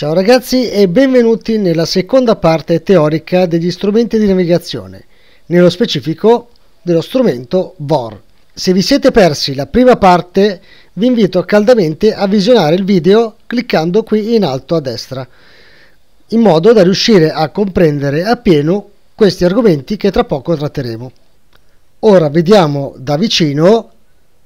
Ciao ragazzi e benvenuti nella seconda parte teorica degli strumenti di navigazione, nello specifico dello strumento VOR. Se vi siete persi la prima parte, vi invito caldamente a visionare il video cliccando qui in alto a destra, in modo da riuscire a comprendere appieno questi argomenti che tra poco tratteremo. Ora vediamo da vicino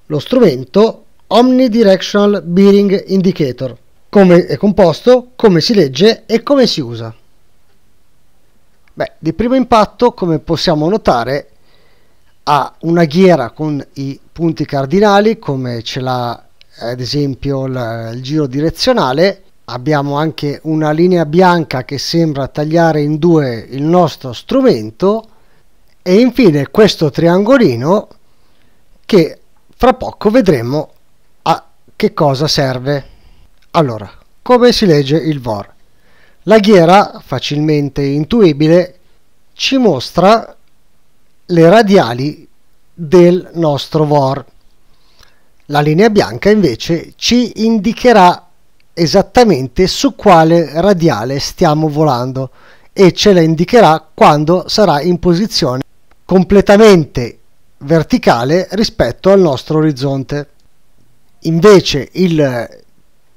lo strumento Omnidirectional Bearing Indicator come è composto, come si legge e come si usa. Beh, di primo impatto, come possiamo notare, ha una ghiera con i punti cardinali, come ce l'ha ad esempio il, il giro direzionale. Abbiamo anche una linea bianca che sembra tagliare in due il nostro strumento e infine questo triangolino che fra poco vedremo a che cosa serve. Allora, come si legge il VOR? La ghiera, facilmente intuibile, ci mostra le radiali del nostro VOR. La linea bianca invece ci indicherà esattamente su quale radiale stiamo volando e ce la indicherà quando sarà in posizione completamente verticale rispetto al nostro orizzonte. Invece il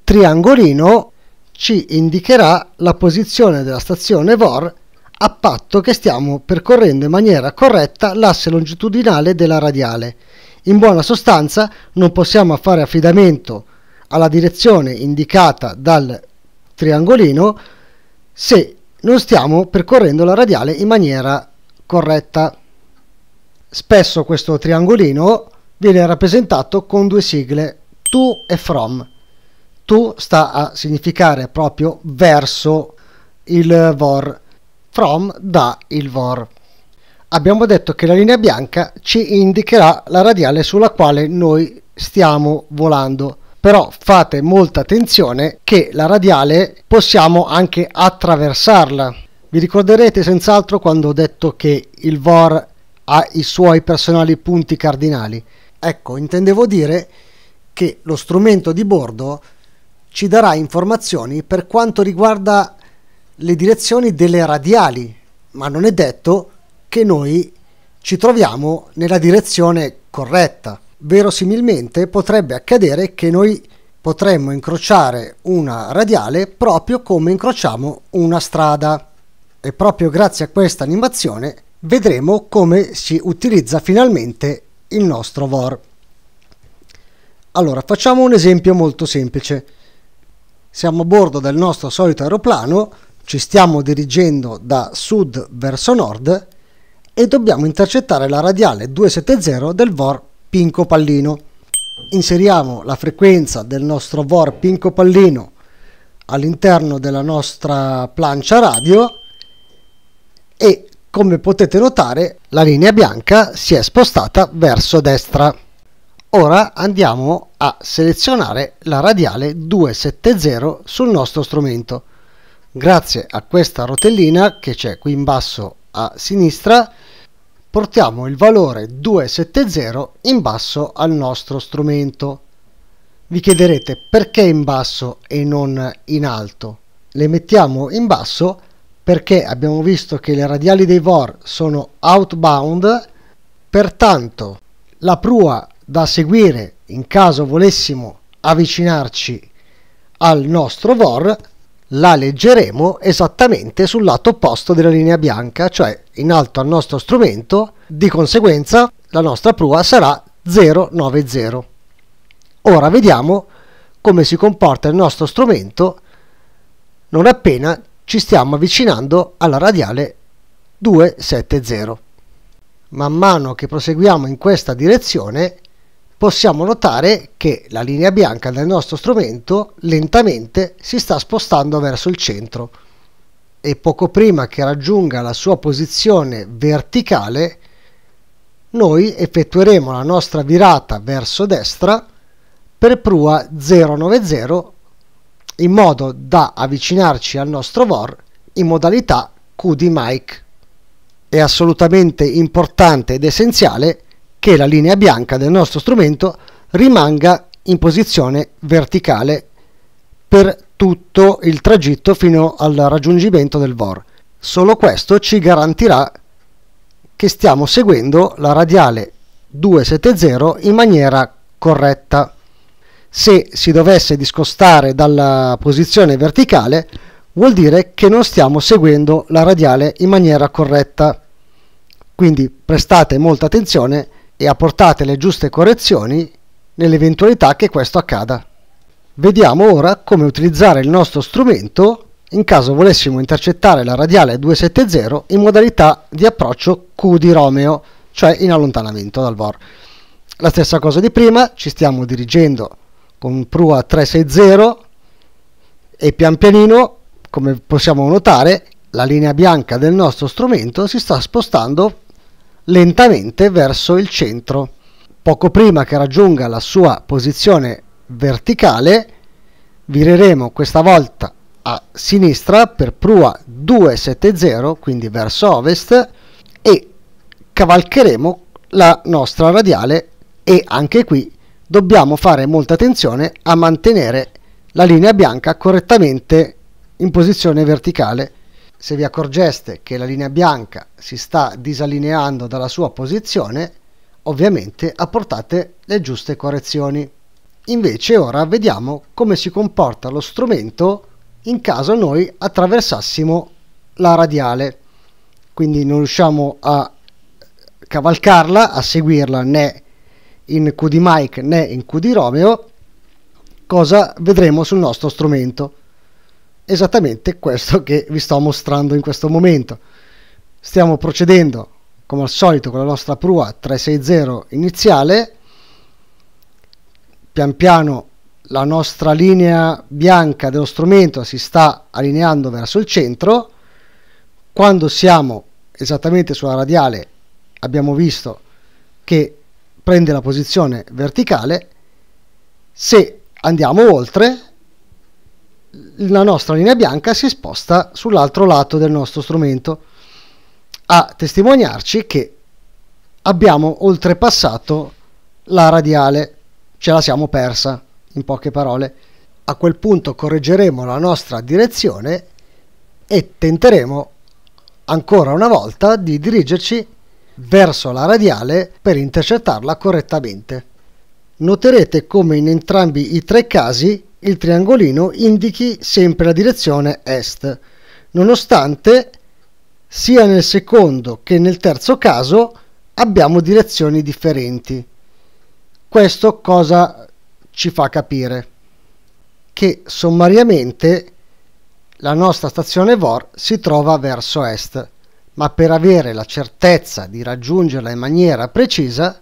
triangolino ci indicherà la posizione della stazione VOR a patto che stiamo percorrendo in maniera corretta l'asse longitudinale della radiale. In buona sostanza non possiamo fare affidamento alla direzione indicata dal triangolino se non stiamo percorrendo la radiale in maniera corretta. Spesso questo triangolino viene rappresentato con due sigle to e from tu sta a significare proprio verso il vor, from da il vor. Abbiamo detto che la linea bianca ci indicherà la radiale sulla quale noi stiamo volando, però fate molta attenzione che la radiale possiamo anche attraversarla. Vi ricorderete senz'altro quando ho detto che il vor ha i suoi personali punti cardinali. Ecco, intendevo dire che lo strumento di bordo ci darà informazioni per quanto riguarda le direzioni delle radiali, ma non è detto che noi ci troviamo nella direzione corretta. Verosimilmente potrebbe accadere che noi potremmo incrociare una radiale proprio come incrociamo una strada e proprio grazie a questa animazione vedremo come si utilizza finalmente il nostro VOR. Allora facciamo un esempio molto semplice. Siamo a bordo del nostro solito aeroplano, ci stiamo dirigendo da sud verso nord e dobbiamo intercettare la radiale 270 del VOR Pinco Pallino. Inseriamo la frequenza del nostro VOR Pinco Pallino all'interno della nostra plancia radio e come potete notare la linea bianca si è spostata verso destra. Ora andiamo a selezionare la radiale 270 sul nostro strumento. Grazie a questa rotellina che c'è qui in basso a sinistra portiamo il valore 270 in basso al nostro strumento. Vi chiederete perché in basso e non in alto? Le mettiamo in basso perché abbiamo visto che le radiali dei VOR sono outbound, pertanto la prua da seguire in caso volessimo avvicinarci al nostro VOR la leggeremo esattamente sul lato opposto della linea bianca, cioè in alto al nostro strumento, di conseguenza la nostra prua sarà 090. Ora vediamo come si comporta il nostro strumento non appena ci stiamo avvicinando alla radiale 270. Man mano che proseguiamo in questa direzione possiamo notare che la linea bianca del nostro strumento lentamente si sta spostando verso il centro e poco prima che raggiunga la sua posizione verticale noi effettueremo la nostra virata verso destra per prua 090 in modo da avvicinarci al nostro VOR in modalità QD mic. È assolutamente importante ed essenziale che la linea bianca del nostro strumento rimanga in posizione verticale per tutto il tragitto fino al raggiungimento del VOR. Solo questo ci garantirà che stiamo seguendo la radiale 270 in maniera corretta. Se si dovesse discostare dalla posizione verticale vuol dire che non stiamo seguendo la radiale in maniera corretta. Quindi prestate molta attenzione e apportate le giuste correzioni nell'eventualità che questo accada. Vediamo ora come utilizzare il nostro strumento in caso volessimo intercettare la radiale 270 in modalità di approccio Q di Romeo, cioè in allontanamento dal VOR. La stessa cosa di prima, ci stiamo dirigendo con prua 360 e pian pianino, come possiamo notare, la linea bianca del nostro strumento si sta spostando lentamente verso il centro. Poco prima che raggiunga la sua posizione verticale, vireremo questa volta a sinistra per prua 270, quindi verso ovest, e cavalcheremo la nostra radiale e anche qui dobbiamo fare molta attenzione a mantenere la linea bianca correttamente in posizione verticale se vi accorgeste che la linea bianca si sta disallineando dalla sua posizione, ovviamente apportate le giuste correzioni. Invece ora vediamo come si comporta lo strumento in caso noi attraversassimo la radiale, quindi non riusciamo a cavalcarla, a seguirla né in Q di Mike né in Q di Romeo, cosa vedremo sul nostro strumento esattamente questo che vi sto mostrando in questo momento. Stiamo procedendo come al solito con la nostra prua 360 iniziale, pian piano la nostra linea bianca dello strumento si sta allineando verso il centro, quando siamo esattamente sulla radiale abbiamo visto che prende la posizione verticale, se andiamo oltre la nostra linea bianca si sposta sull'altro lato del nostro strumento a testimoniarci che abbiamo oltrepassato la radiale, ce la siamo persa in poche parole. A quel punto correggeremo la nostra direzione e tenteremo ancora una volta di dirigerci verso la radiale per intercettarla correttamente. Noterete come in entrambi i tre casi il triangolino indichi sempre la direzione est, nonostante sia nel secondo che nel terzo caso abbiamo direzioni differenti. Questo cosa ci fa capire? Che sommariamente la nostra stazione VOR si trova verso est, ma per avere la certezza di raggiungerla in maniera precisa,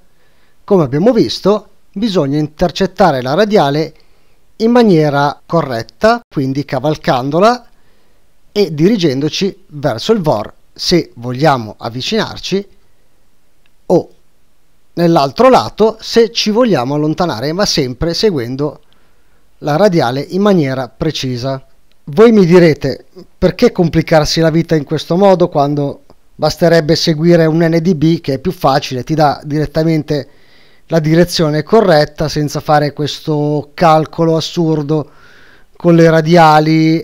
come abbiamo visto, bisogna intercettare la radiale in maniera corretta, quindi cavalcandola e dirigendoci verso il VOR se vogliamo avvicinarci o nell'altro lato se ci vogliamo allontanare, ma sempre seguendo la radiale in maniera precisa. Voi mi direte perché complicarsi la vita in questo modo quando basterebbe seguire un NDB che è più facile, ti dà direttamente la direzione corretta senza fare questo calcolo assurdo con le radiali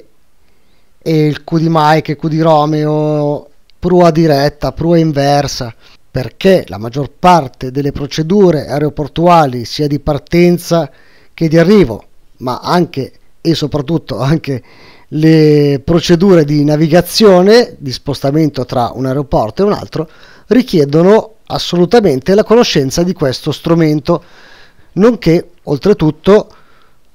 e il Q di Mike e Q di Romeo, prua diretta, prua inversa, perché la maggior parte delle procedure aeroportuali sia di partenza che di arrivo, ma anche e soprattutto anche le procedure di navigazione, di spostamento tra un aeroporto e un altro, richiedono assolutamente la conoscenza di questo strumento, nonché oltretutto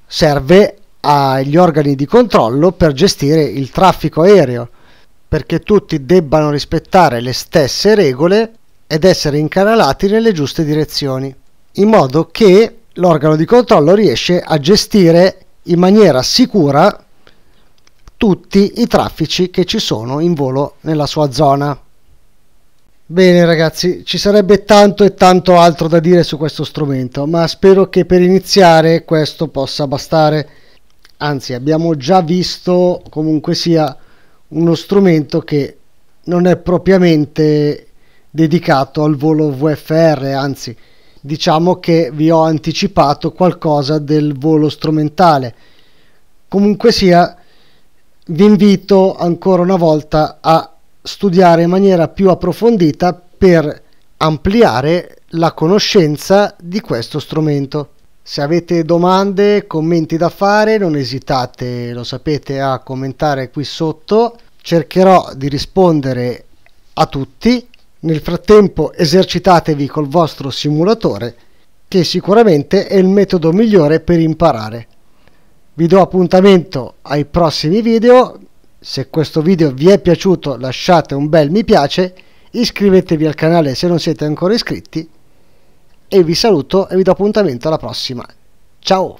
serve agli organi di controllo per gestire il traffico aereo, perché tutti debbano rispettare le stesse regole ed essere incanalati nelle giuste direzioni, in modo che l'organo di controllo riesce a gestire in maniera sicura tutti i traffici che ci sono in volo nella sua zona. Bene ragazzi, ci sarebbe tanto e tanto altro da dire su questo strumento, ma spero che per iniziare questo possa bastare. Anzi, abbiamo già visto comunque sia uno strumento che non è propriamente dedicato al volo VFR, anzi diciamo che vi ho anticipato qualcosa del volo strumentale. Comunque sia, vi invito ancora una volta a studiare in maniera più approfondita per ampliare la conoscenza di questo strumento. Se avete domande, commenti da fare, non esitate, lo sapete, a commentare qui sotto. Cercherò di rispondere a tutti. Nel frattempo esercitatevi col vostro simulatore, che sicuramente è il metodo migliore per imparare. Vi do appuntamento ai prossimi video, se questo video vi è piaciuto lasciate un bel mi piace, iscrivetevi al canale se non siete ancora iscritti e vi saluto e vi do appuntamento alla prossima. Ciao!